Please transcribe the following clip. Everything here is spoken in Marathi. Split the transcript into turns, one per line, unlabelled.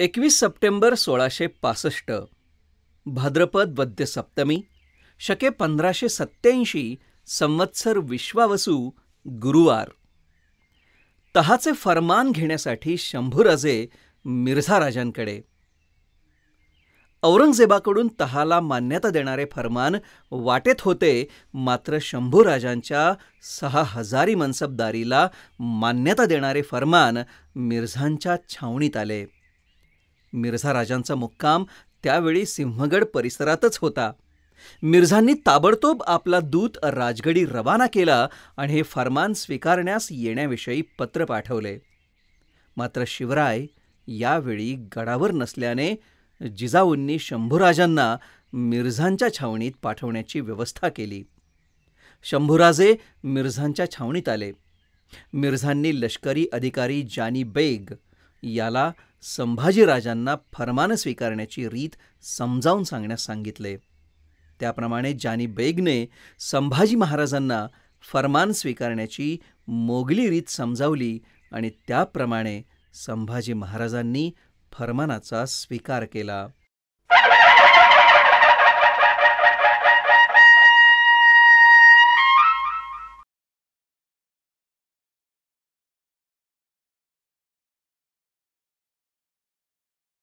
एकवीस सप्टेंबर सोळाशे पासष्ट भाद्रपद वद्य सप्तमी शके पंधराशे सत्त्याऐंशी संवत्सर विश्वावसू गुरुवार तहाचे फरमान घेण्यासाठी शंभूराजे मिर्झा राजांकडे औरंगजेबाकडून तहाला मान्यता देणारे फरमान वाटेत होते मात्र शंभूराजांच्या सहा हजारी मनसबदारीला मान्यता देणारे फरमान मिर्झांच्या छावणीत आले मिर्झा राजांचा मुक्काम त्यावेळी सिंहगड परिसरातच होता मिर्झांनी ताबडतोब आपला दूत राजगडी रवाना केला आणि हे फरमान स्वीकारण्यास येण्याविषयी पत्र पाठवले मात्र शिवराय यावेळी गडावर नसल्याने जिजाऊंनी शंभूराजांना मिर्झांच्या छावणीत पाठवण्याची व्यवस्था केली शंभूराजे मिर्झांच्या छावणीत आले मिर्झांनी लष्करी अधिकारी जानी बेग याला संभाजीराजांना फरमान स्वीकारण्याची रीत समजावून सांगण्यास सांगितले त्याप्रमाणे जानी बेगने संभाजी महाराजांना फरमान स्वीकारण्याची मोगली रीत समजावली आणि त्याप्रमाणे संभाजी महाराजांनी फरमानाचा स्वीकार केला